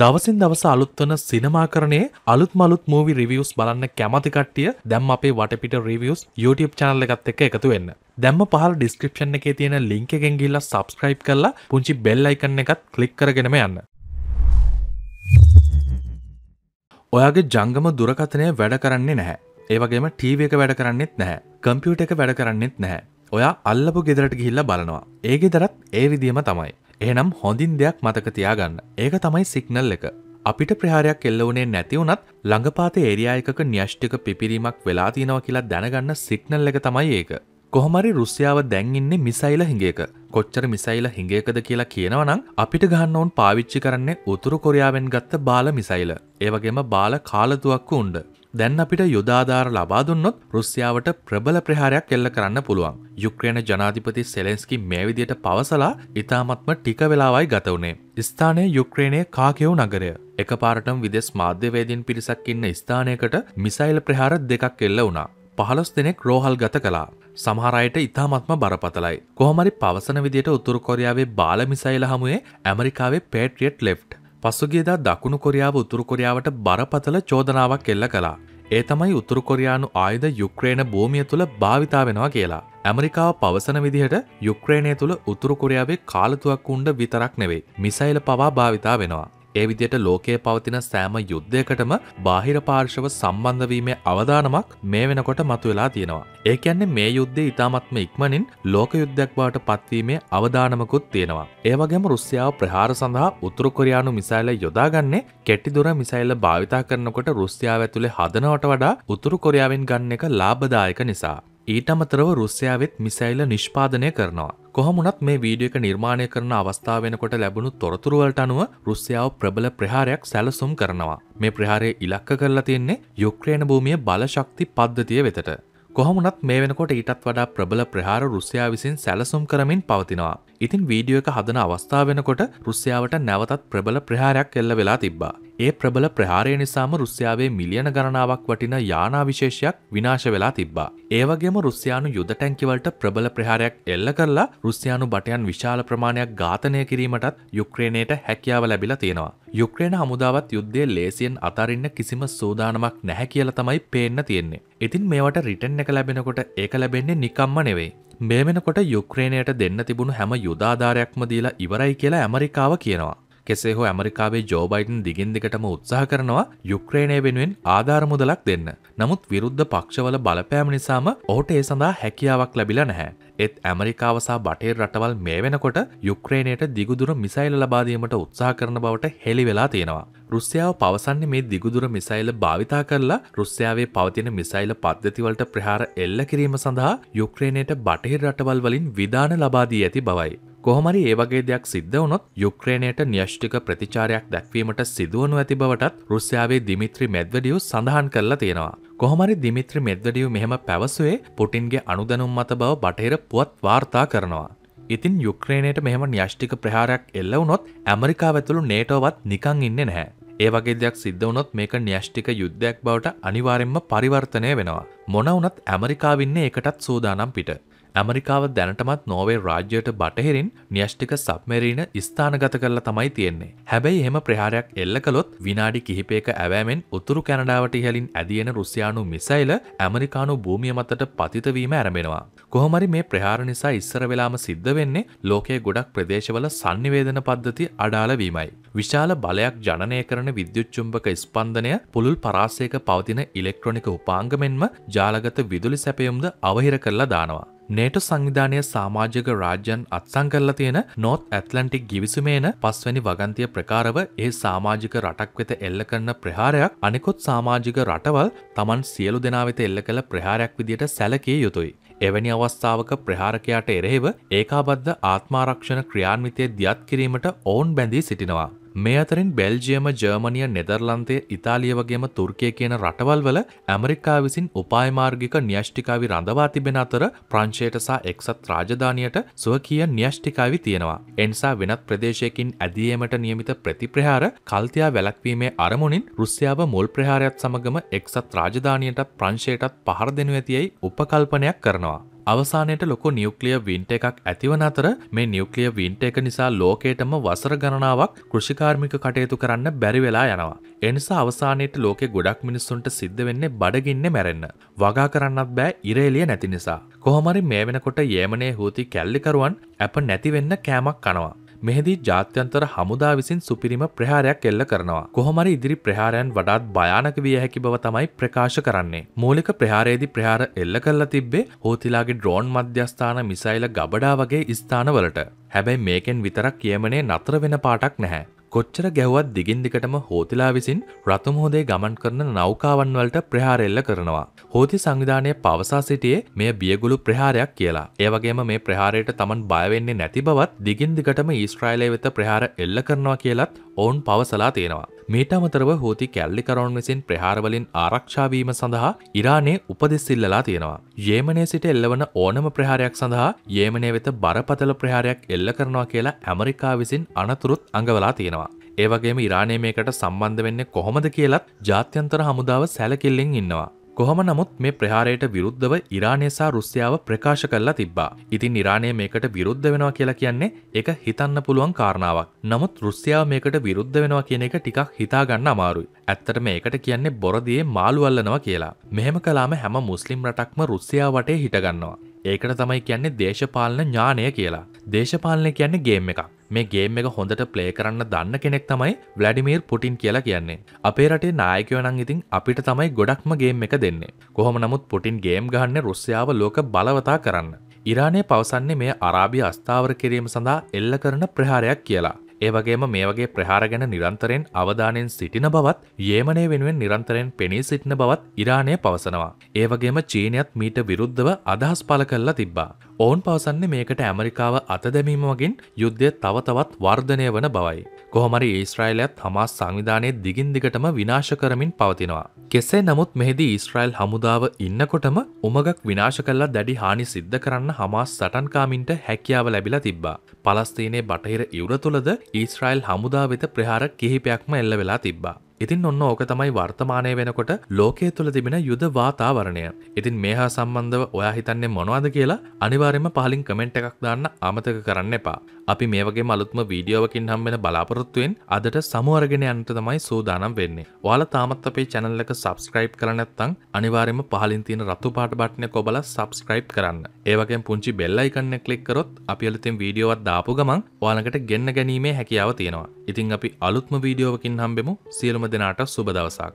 දවසින් දවස අලුත්වන සිනමාකරණයේ අලුත් මලුත් මූවි රිවියස් බලන්න කැමති කට්ටිය දැම් අපේ වටපිට රිවියස් YouTube චනල්ල එකත් එක එකතු වෙන්න. දැම්ම පහල් ඩිස්ක්‍රපෂන් එකේ තියෙන ලිංක එකෙන් ගිල්ලා සබස්ක්‍රයිබ් කරලා පුංචි බෙල් අයිකන්න එකත් කලික් කරගෙනම යන්න. ඔයාගේ ජංගම දුරකථනය වැඩ කරන්නේ නැහැ. ඒවගේම ටීව එක වැඩ කරන්නෙත් නැහැ. කම්පියුට එක වැඩ කරන්නෙත් නැහැ. ඔයා අල්ලපු ගෙදරට ගිහිල්ලා බලනවා. ඒගෙදරත් ඒ විදිහම තමයි. එහනම් හොඳින් දෙයක් මතක තියාගන්න ඒක තමයි සිගනල් එක අපිට ප්‍රහාරයක් එල්ලවනේ නැතිවුනත් ළඟපාත ඒරියායක න්‍යෂ්ටික පිපිරීමක් වෙලා තියෙනවා කියලා දැනගන්න සිගනල් එක තමයි ඒක. කොහොමරි රුස්යාව දැන්ඉන්නේ මිසයිල හිඟේක කොච්චර මිසයිල හිඟේකද කියලා කියනවනම් අපිට ගහන්න ඔවන් පාවිච්චි කරන්නේ උතුරු කොරයාාවෙන් ගත්ත බාල මිසයිල ඒවගේම බාල කාලතුවක්ක උන්ඩ දැන් අපිට යුදාධාර ලබා දුන්නොත් රුසියාවට ප්‍රබල ප්‍රහාරයක් එල්ල කරන්න පුළුවන්. යුක්‍රේන ජනාධිපති සෙලෙන්ස්කි මේ විදියට පවසලා ඉතාමත්ම ටික වෙලාවයි ගත වුණේ. ස්ථානය යුක්‍රේනය කාකෙව් නගරය. එක පාරටම විදෙස් මාධ්‍යවේදීන් පිරිසක් ඉන්න ස්ථානයකට මිසයිල් ප්‍රහාර දෙකක් එල්ල වුණා. පහළොස් දෙනෙක් රෝහල් ගත කලා. සමහරයට ඉතාමත්ම බරපතලයි. කොහොමරි පවසන විදියට උතුරු කොරියාවේ බාල මිසයිල හමුවේ ඇමරිකාවේ පේට්‍රියට් ලෙෆ්ට්. පසුගේදා දකුණු කොරියාව උතුරු කොරියාවට බරපතල චෝදනාවක් එල්ල කලා. ඒ තමයි උතුරු කොරියානු ආයුධ යුක්්‍රේණ භූමිය තුළ භාවිතා වෙනවා කියලා. ඇමරිකාව පවසන විදිහට යුක්්‍රේණය තුළ උතුරු කොරියාවේ කාලතුවක් උන්ඩ විතරක් නෙවෙයි මිසයිල පවා භාවිතා වෙනවා. ඒ විදියට ලෝකයේ පවතින සෑම යුද්ධයකටම බාහිර පාර්ශව සම්බන්ධවීමේ අවධානමක් මේ වෙනකොට මතු වෙලා තියෙනවා. ඒ කියන්නේ මේ යුද්ධය ඉතාමත්ම ඉක්මනින් ලෝක යුද්ධයක් බවට පත්වීමේ අවධානමකුත් තියෙනවා. ඒ වගේම රුසියාව ප්‍රහාර සඳහා උතුරු කොරියානු මිසයිල යොදාගන්නේ කෙටිදුර මිසයිල භාවිතා කරනකොට රුසියාව ඇතුළේ හදනවට වඩා උතුරු කොරියාවෙන් ගන්න එක ලාභදායක නිසා. ඊට අමතරව රුස්යාවෙත් මිසයිල නිෂ්පාදනය කරනවා. කොහොමුණත් මේ වීඩියක නිර්මාණය කරන අවස්ථාව වෙනකොට ලැබුණු තොරතුරුවලට අනුව රුස්යාව ප්‍රබල ප්‍රහාරයක් සැලසුම් කරනවා. මේ ප්‍රහාරය ඉලක්ක කරලා තියෙන්නේ යුක්්‍රේණ භූමිය බලශක්ති පද්ධතිය වෙතට. කොහොමුණත් මේ වෙනකොට ඊටත් වඩා ප්‍රබල ප්‍රහාර රුසියා විසින් සැලසුම් කරමින් පවතිනවා. ඉතින් වීඩියෝ එක හදන අවස්ථාව වෙනකොට රුසියාවට නැවතත් ප්‍රබල ප්‍රහාරයක් එල්ල වෙලා තිබ්බා. ඒ ප්‍රබල ප්‍රහාරය නිසාම රුස්යාවේ මිලියන ගණනාවක් වටින යානා විශේෂයක් විනාශ වෙලා තිබ්බා. ඒවගේම රුස්යානු යුද ටැංකිවලට ප්‍රබල ප්‍රහාරයක් එල්ල කරලා රුස්යානු බටයන් විශාල ප්‍රමාණයක් ඝාතනය කිරීමටත් යුක්‍රේනයට හැකියාව ලැබිලා තියෙනවා. යුක්‍රේන හමුදාවත් යුද්ධය ලේසියෙන් අතරින්න කිසිම සූදානමක් නැහැ කියලා තමයි පේන්න තියෙන්නේ. ඉතින් මේවට රිටන් එක ලැබෙනකොට ඒක ලැබෙන්නේ නිකම්ම නෙවෙයි. මේ වෙනකොට යුක්‍රේනයට දෙන්න තිබුණු හැම යුදාධාරයක්ම දීලා ඉවරයි කියලා ඇමරිකාව කියනවා. කෙසේ හෝ ඇමරිකාවේ ජෝබයිටන් දිගින් දෙකටම උත්සාහ කරනවා යුක්්‍රේණය වෙනුවෙන් ආධාරමුදලක් දෙන්න. නමුත් විරුද්ධ පක්ෂවල බලපෑම නිසාම ඕට ඒ සඳහා හැකියාවක් ලැබිලා නැහැ. එත් ඇමරිකාවසා බටේ රටවල් මේ වෙනකොට යුක්්‍රේණයට දිගුදුර මිසයිල් ලබාදීමට උත්සා කරන බවට හෙළි වෙලා තියෙනවා. රුස්යාව පවසන්නේ මේ දිගුදුර මිසයිල භාවිතා කරලා රුස්යාවේ පවතින මිසයිල පද්ධතිවලට ප්‍රහාර එල්ල කිරීම සඳහා යුක්්‍රේණයට බටහිර රටවල් වලින් විධාන ලබාදී ඇති බවයි. කොහොමරි ඒ වගේ දෙයක් සිද්ධ වුණොත් යුක්‍රේනයට න්‍යෂ්ටික ප්‍රතිචාරයක් දැක්වීමට සිදුවනු ඇති බවටත් රුස්යාවේ දිමිත්‍රි මෙද්වඩියු සඳහන් කරලා තියෙනවා. කොහොමරි දිමිත්‍රි මෙද්වඩියු මෙහෙම පැවසුවේ පුටින්ගේ අනුදැනුම් මත බව බටහිර පුවත් වාර්තා කරනවා. ඉතින් යුක්‍රේනයට මෙහෙම න්‍යෂ්ටික ප්‍රහාරයක් එල්ල වුණොත් ඇමරිකාව ඇතුළු නේටෝවත් නිකං ඉන්නේ නැහැ. ඒ වගේ දෙයක් සිද්ධ වුණොත් මේක න්‍යෂ්ටික යුද්ධයක් බවට අනිවාරෙන්ම පරිවර්තනය වෙනවා. මොන වුණත් ඇමරිකාවින්නේ එකටත් සූදානම් පිට. ඇමරිකාව දැනටමත් නෝවේ රාජ්‍යයට බටහිරින් න්‍යෂ්ටික සබ්මරීන ස්ථානගත කරලා තමයි තියෙන්නේ. හැබැයි එහෙම ප්‍රහාරයක් එල්ල කළොත් විනාඩි කිහිපයක ඇවෑමෙන් උතුරු කැනඩාවට ඉහලින් ඇදියෙන රුසියානු මිසයිල ඇමරිකානු භූමිය මතට පතිතවීම ඇරඹෙනවා. කොහොමරි මේ ප්‍රහාර නිසා ඉස්සර වෙලාම සිද්ධ වෙන්නේ ලෝකයේ ගොඩක් ප්‍රදේශවල සංනිවේදන පද්ධති අඩාල වීමයි. විශාල බලයක් ජනනය කරන විද්‍යුච්චුම්භක ස්පන්දනය පුළුල් පරාසයක පවතින ඉලෙක්ට්‍රොනික උපාංගමෙන්ම ජාලගත විදුලි සැපයුම්ද අවහිර කරලා දානවා. නේටු සංවිධානය සාමාජික රාජ්‍යන් අත්සං කරලා තියෙන නොත් ඇත්ලන්ටික් ගිවිසුමේන පස්වැනි වගන්තිය ප්‍රකාරව ඒ සාමාජික රටක් වෙත එල්ල කරන ප්‍රහාරයක් අනෙකුත් සාමාජික රටවල් තමන් සියලු දෙනා වෙත එල්ල කළ ප්‍රහාරයක් විදියට සැලකිය යුතුයි. එවැනි අවස්ථාවක ප්‍රහාරකයාට එරෙහිව ඒකාබද්ධ ආත්මාරක්ෂණ ක්‍රියාන්විතය දියත් කිරීමට ඔවුන් බැඳී සිටිනවා. මේ අතරින් බෙල්ජියම ජර්මනිය නෙදර්ලන්තය ඉතාලිය වගේම තුර්කය කියන රටවල් වල ඇමරිකා විසින් උපායමාර්ගික න්‍යෂ්ටිකාවි රඳවා තිබෙන අතර ප්‍රංශයට සහ එක්සත් රාජධානයට ස්වකීය න්‍යෂ්ටිකාවි තියෙනවා. එනිසා වෙනත් ප්‍රදේශයකින් ඇදීමට නියමිත ප්‍රතිප්‍රහාර කල්තියා වැලක්වීමේ අරමුණින් රුස්යාව මුල් ප්‍රහාරයත් සමගම එක්සත් රාජධානයටත් ප්‍රංශයටත් පහර දෙනු ඇතියයි උපකල්පනයක් කරනවා. අවසානයට ලොකු නිියුක්ලිය වින්ට එකක් ඇතිවන අතර මේ නිියුක්ලිය වින්ට එක නිසා ලෝකේටම වසර ගණනාවක් කෘෂිකාර්මික කටයුතු කරන්න බැරි වෙලා යනවා. එනිසා අවසානයට ලෝකෙ ගොඩක් මිනිස්සුන්ට සිද්ධ වෙන්නේ බඩගින්න මැරෙන්න. වගා කරන්නත් බෑ ඉරේලිය නැති නිසා. කොහොමරි මේ වෙනකොට යේමනේ හූති කැල්ලිකරුවන් ඇප නැතිවෙන්න කෑමක් කනවා. මෙහිදී ජාත්‍යන්තර හමුදා විසින් සුපිරිම ප්‍රහාරයක් එල්ල කරනවා. කොහොමරි ඉදිරි ප්‍රහාරයන් වඩාත් භයානක විය හැකි බව තමයි ප්‍රකාශ කරන්නේ. මූලික ප්‍රහාරයේදී ප්‍රහාර එල්ල කරලා තිබ්බේ හෝතිලාගේ ඩ්‍රෝන් මධ්‍යස්ථාන මිසයිල ගබඩා වගේ ස්ථානවලට. හැබැයි මේකෙන් විතරක් කියමනේ නතර වෙන පාටක් නැහැ. කොච්චර ගැව්වත් දිගින් දිකටම හෝතිලා විසින් රතුමහෝදේ ගමන් කරන නෞකාවන් වලට ප්‍රහාර එල්ල කරනවා. හෝති සංවිධානය පවසා සිටියේ මෙය බියගුළු ප්‍රහාරයක් කියලා. ඒ වගේම මේ ප්‍රහාරයට Taman බය වෙන්නේ නැති බවත් දිගින් දිකටම ඊශ්‍රායලය වෙත ප්‍රහාර එල්ල කරනවා කියලත් ඔවුන් පවසලා තියෙනවා. මීට අමතරව හෝති කැල්ලිකරවුන් විසින් ප්‍රහාරවලින් ආරක්ෂා වීම සඳහා ඉරානයේ උපදෙස් ඉල්ලලා තියෙනවා. යේමනයේ සිට එල්ලවන ඕනම ප්‍රහාරයක් සඳහා යේමනයේ වෙත බරපතල ප්‍රහාරයක් එල්ල කරනවා කියලා ඇමරිකාව විසින් අනතුරුත් අඟවලා තියෙනවා. ඒවගේම ඉරානය මේකට සම්බන්ධ වෙන්න කොහොමද කියලත් ජාත්‍යන්තර හමුදාව සැලකිල්ලෙන් ඉන්නවා. කොහොම නමුත් මේ ප්‍රහාරයට විරුද්ධව ඉරානයසා රුස්යාව ප්‍රකාශ කරලා තිබ්බා. ඉතින් ඉරානය මේකට විරුද්ධ වෙනවා කියලා කියන්නේ එක හිතන්න පුළුවන් කාරණාවක්. නමුත් රුස්යාව මේකට විරුද්ධ වෙනවා කියන එක ටිකක් හිතාගන්න අමාරුයි. ඇත්තට මේකට කියන්නේ බොරදියේ මාළුවල්ලනවා කියලා. මෙහෙම කලාම හැම මුස්ලිම් රටක්ම රුස්යාව වටේ හිටගන්නවා. ඒකට තමයි කියන්නේ දේශපාලන ඥානය කියලා. දේශපාලනය කියන්නේ ගේම් එකක්. මේ ගේම් එක හොඳට ප්ලේ කරන්න දන්න කෙනෙක් තමයි වැඩිමීර් පුටින් කියලා කියන්නේ. අපේ රටේ නායකයනං ඉතින් අපිට තමයි ගොඩක්ම ගේම් එක දෙන්නේ. කොහොම නමුත් පුටින් ගේම් ගහන්න රුස්යාව ලෝක බලවතා කරන්න. ඉරානය පවසන්නේ මේ අරාබි අස්ථාවර කිරීම සඳහා එල්ල කරන ප්‍රහාරයක් කියලා. ඒවගේම මේ වගේ ප්‍රහාර ගැන නිරන්තරයෙන් අවධානයෙන් සිටින බවත් ඒමනය වෙනුවෙන් නිරන්තරයෙන් පෙනී සිටින බවත් ඉරානය පවසනවා. ඒවගේම චීනයත් මීට විරුද්ධව අදහස් පල කල්ලා තිබ්බා. ඔවුන් පවසන්නේ මේකට ඇමරිකාව අත දැමීම වගින් යුද්ධය තව තවත් වර්ධනය වන බවයි. කොහොමරි ඊස්ට්‍රයිලයත් හමස් සංවිධානය දිගින් දිගටම විනාශ කරමින් පවතිනවා. කෙසේ නමුත් මෙහිදී ඊස්ට්‍රයිල් හමුදාව ඉන්නකොටම උමගක් විනාශ කල්ලා දැඩි හානි සිද්ධ කරන්න හමස් සටන්කාමින්ට හැකියාව ලැබිලා තිබ්බා. පලස්තීනේ බටහිර ඉවර තුළද ඊස්ට්‍රයිල් හමුදා වෙත ප්‍රහාර කිහිපයක්ම එල්ල වෙලා තිබ්බා. ඉතින් ඔන්න ඕක තමයි වර්තමානය වෙනකොට ලෝකය තුළ තිබෙන යුද වාතාවරණය. ඉතින් මේ හා සම්බන්ධව ඔයා හිතන්නේ මොනවද කියලා අනිවාර්යම පහලින් කමෙන්ට් එකක් දාන්න අමතක කරන්න එපා. අපි මේ වගේ මලුත්ම වීඩියෝවකින් හම් වෙන බලාපොරොත්තුවෙන් අදට සමුවරගෙන යන්නට තමයි සූදානම් වෙන්නේ. ඔයාලා තාමත් අපේ channel එක subscribe කරලා නැත්නම් අනිවාර්යයෙන්ම පහලින් තියෙන රතු පාට බටන් එක ඔබලා subscribe කරන්න. ඒ වගේම පුංචි bell icon එක click කරොත් අපි අලුතෙන් වීඩියෝවක් දාපු ගමන් ඔයාලකට ගෙන්න ගැනීමේ හැකියාව තියෙනවා. ඉතින් අපි අලුත්ම වීඩියෝවකින් හම්බෙමු. සියලුම හැම දෙනාට සුබ දවසක්